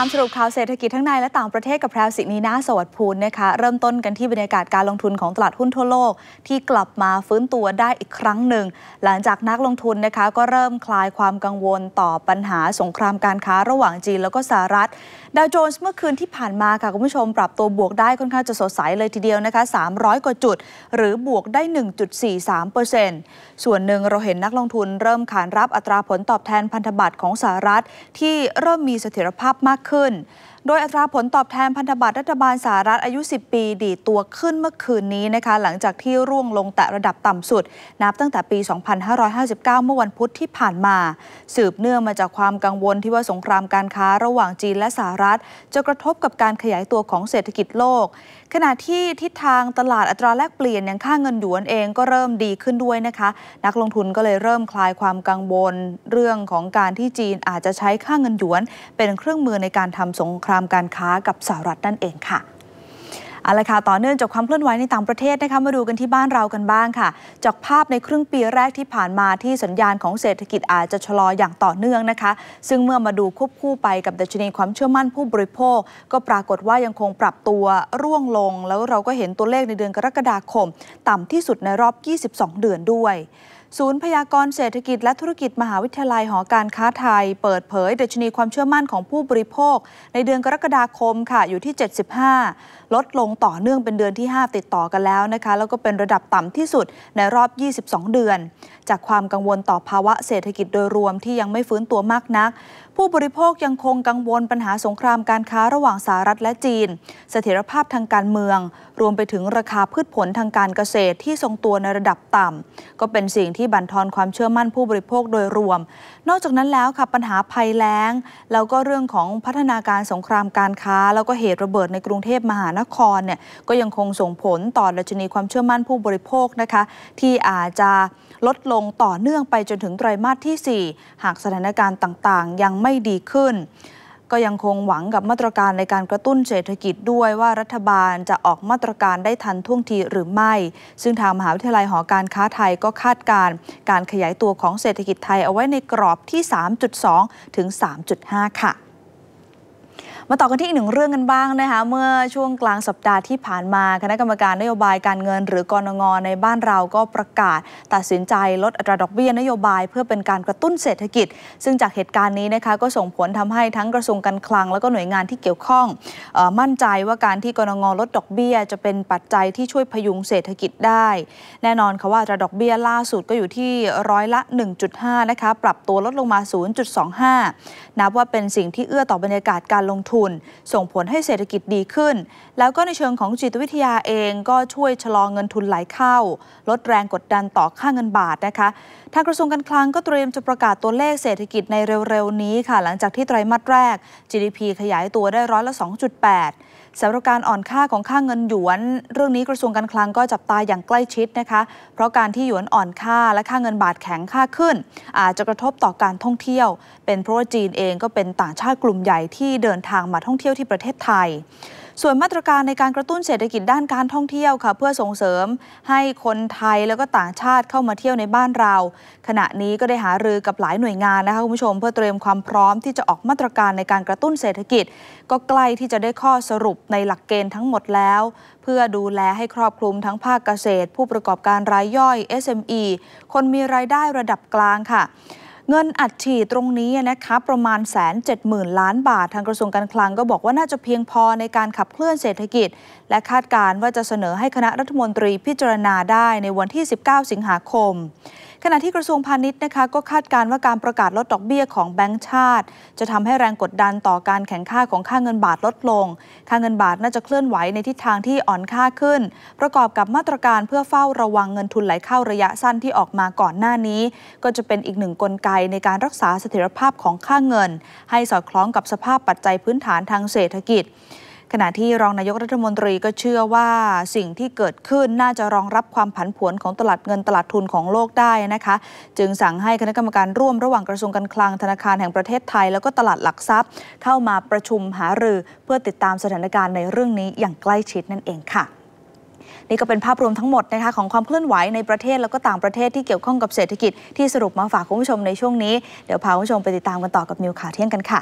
ามสรุปข่าวเศรษฐกิจทั้งในและต่างประเทศกับแพรวสินีนาสวัสดิ์ภูลนะคะเริ่มต้นกันที่บรรยากาศการลงทุนของตลาดหุ้นทั่วโลก ที่กลับมาฟื้นตัวได้อีกครั้งหนึ่งหลังจากนักลงทุนนะคะก็เริ่มคลายความกังวลต่อปัญหาสงครามการค้าระหว่างจีนแล้วก็สหรัฐ ดาวโจนส์เมื่อคืนที่ผ่านมาค่ะคุณผู้ชม ปรับตัวบวกได้ค่อนข้างจะสดใสเลยทีเดียวนะคะ300กว่าจุด หรือบวกได้ 1.43%ส่วนหนึ่งเราเห็นนักลงทุน เริ่มขานรับอัตราผลตอบแทนพันธบัตรของสหรัฐ ที่เริ่มมีเสถียรภาพมากขึ้นโดยอัตราผลตอบแทนพันธบัตรรัฐบาลสหรัฐอายุ10ปี ดีตัวขึ้นเมื่อคืนนี้นะคะหลังจากที่ร่วงลงแต่ระดับต่ำสุด นับตั้งแต่ปี 2559 เมื่อวันพุธที่ผ่านมา สืบเนื่องมาจากความกังวลที่ว่าสงครามการค้า ระหว่างจีนและสหรัฐ จะกระทบกับการขยายตัวของเศรษฐกิจโลก ขณะที่ทิศทางตลาดอัตราแลกเปลี่ยนอย่างค่าเงินหยวนเองก็เริ่มดีขึ้นด้วยนะคะ นักลงทุนก็เลยเริ่มคลายความกังวลเรื่องของการที่จีนอาจจะใช้ค่าเงินหยวน เป็นเครื่องมือในการทำสงครามครามการค้ากับสหรัฐนั่นเองค่ะเอาละค่ะต่อเนื่องจากความเคลื่อนไหวในต่างประเทศนะคะมาดูกันที่บ้านเรากันบ้างค่ะ จากภาพในครึ่งปีแรกที่ผ่านมาที่สัญญาณของเศรษฐกิจอาจจะชะลออย่างต่อเนื่องนะคะ ซึ่งเมื่อมาดูควบคู่ไป กับดัชนีความเชื่อมั่นผู้บริโภค ก็ปรากฏว่ายังคงปรับตัวร่วงลง แล้วเราก็เห็นตัวเลขในเดือนกรกฎาคม ต่ำที่สุดในรอบ 22 เดือนด้วยศูนย์พยากรณ์เศรษฐกิจและธุรกิจมหาวิทยาลัยหอการค้าไทยเปิดเผยดัชนีความเชื่อมั่นของผู้บริโภค ในเดือนกรกฎาคมค่ะอยู่ที่ 75 ลดลงต่อเนื่องเป็นเดือนที่ 5 ติดต่อกันแล้วนะคะ แล้วก็เป็นระดับต่ำที่สุดในรอบ 22 เดือน จากความกังวลต่อภาวะเศรษฐกิจโดยรวมที่ยังไม่ฟื้นตัวมากนัก ผู้บริโภคยังคงกังวลปัญหาสงครามการค้าระหว่างสหรัฐและจีนเสถียรภาพทางการเมือง รวมไปถึงราคาพืชผลทางการเกษตรที่ทรงตัวในระดับต่ำก็เป็นสิ่งที่ที่บั่นทอนความเชื่อมั่นผู้บริโภคโดยรวม นอกจากนั้นแล้วค่ะปัญหาภัยแล้ง แล้วก็เรื่องของพัฒนาการสงครามการค้า แล้วก็เหตุระเบิดในกรุงเทพมหานครเนี่ยก็ยังคงส่งผลต่อดัชนีความเชื่อมั่นผู้บริโภคนะคะที่อาจจะลดลงต่อเนื่องไปจนถึงไตรมาสที่ 4 หากสถานการณ์ต่างๆ ยังไม่ดีขึ้นก็ยังคงหวังกับมาตรการในการกระตุ้นเศรษฐกิจด้วยว่ารัฐบาลจะออกมาตรการได้ทันท่วงทีหรือไม่ ซึ่งทางมหาวิทยาลัยหอการค้าไทยก็คาดการ การขยายตัวของเศรษฐกิจไทยเอาไว้ในกรอบที่ 3.2 ถึง 3.5 ค่ะมาต่อกันที่อีกหนึ่งเรื่องกันบ้างนะคะเมื่อช่วงกลางสัปดาห์ที่ผ่านมา คณะกรรมการนโยบายการเงิน หรือกรงงในบ้านเราก็ประกาศตัดสินใจลดอัตราดอกเบี้ยนโยบายเพื่อเป็นการกระตุ้นเศรษฐกิจ ซึ่งจากเหตุการณ์นี้นะคะก็ส่งผลทำให้ทั้งกระทรวงการคลัง แล้วก็หน่วยงานที่เกี่ยวข้องอมั่นใจว่าการที่กรงงลดดอกเบี้ยจะเป็นปัจจัยที่ช่วยพยุงเศรษฐกิจได้ แน่นอนค่ะว่าอัตราดอกเบี้ยล่าสุดก็อยู่ที่ร้อยละ 1.5นะคะปรับตัวลดลงมา 0.25นับว่าเป็นสิ่งที่เอื้อต่อบรรยากาศการลงทุนนส่งผลให้เศรษฐกิจดีขึ้น แล้วก็ในเชิงของจิตวิทยาเอง ก็ช่วยชะลอเงินทุนไหลเข้า ลดแรงกดดันต่อค่าเงินบาทนะคะทางกระทรวงการคลังก็เตรียมจะประกาศตัวเลขเศรษฐกิจในเร็วๆนี้ค่ะ หลังจากที่ไตรมาสแรก GDP ขยายตัวได้ร้อยละ2.8สำหรับการอ่อนค่าของค่าเงินหยวน เรื่องนี้กระทรวงการคลังก็จับตาอย่างใกล้ชิดนะคะ เพราะการที่หยวนอ่อนค่าและค่าเงินบาทแข็งค่าขึ้น อาจจะกระทบต่อการท่องเที่ยว เป็นเพราะว่าจีนเองก็เป็นต่างชาติกลุ่มใหญ่ที่เดินทางมาท่องเที่ยวที่ประเทศไทยส่วนมาตรการในการกระตุ้นเศรษฐกิจด้านการท่องเที่ยวค่ะ เพื่อส่งเสริมให้คนไทยแล้วก็ต่างชาติเข้ามาเที่ยวในบ้านเรา ขณะนี้ก็ได้หารือกับหลายหน่วยงานนะคะคุณผู้ชม เพื่อเตรียมความพร้อมที่จะออกมาตรการในการกระตุ้นเศรษฐกิจ ก็ใกล้ที่จะได้ข้อสรุปในหลักเกณฑ์ทั้งหมดแล้ว เพื่อดูแลให้ครอบคลุมทั้งภาคเกษตร ผู้ประกอบการรายย่อย SME คนมีรายได้ระดับกลางค่ะเงินอัดฉีดตรงนี้นะคะประมาณแสนเจ็ดหมื่นล้านบาท ทางกระทรวงการคลังก็บอกว่าน่าจะเพียงพอในการขับเคลื่อนเศรษฐกิจ และคาดการว่าจะเสนอให้คณะรัฐมนตรีพิจารณาได้ในวันที่ 19 สิงหาคมขณะที่กระทรวงพาณิชย์นะคะก็คาดการว่าการประกาศลดดอกเบี้ยของแบงก์ชาติ จะทำให้แรงกดดันต่อการแข่งข้าของค่าเงินบาทลดลง ค่าเงินบาทน่าจะเคลื่อนไหวในทิศทางที่อ่อนค่าขึ้น ประกอบกับมาตรการเพื่อเฝ้าระวังเงินทุนไหลเข้าระยะสั้นที่ออกมาก่อนหน้านี้ ก็จะเป็นอีกหนึ่งกลไกในการรักษาเสถียรภาพของค่าเงิน ให้สอดคล้องกับสภาพปัจจัยพื้นฐานทางเศรษฐกิจขณะที่รองนายกรัฐมนตรีก็เชื่อว่าสิ่งที่เกิดขึ้นน่าจะรองรับความผันผวนของตลาดเงินตลาดทุนของโลกได้นะคะ จึงสั่งให้คณะกรรมการร่วมระหว่างกระทรวงการคลังธนาคารแห่งประเทศไทยแล้วก็ตลาดหลักทรัพย์ เข้ามาประชุมหารือเพื่อติดตามสถานการณ์ในเรื่องนี้อย่างใกล้ชิดนั่นเองค่ะ นี่ก็เป็นภาพรวมทั้งหมดนะคะของความเคลื่อนไหวในประเทศแล้วก็ต่างประเทศที่เกี่ยวข้องกับเศรษฐกิจที่สรุปมาฝากคุณผู้ชมในช่วงนี้เดี๋ยวพาคุณผู้ชมไปติดตามกันต่อกับนิวข่าวเที่ยงกันค่ะ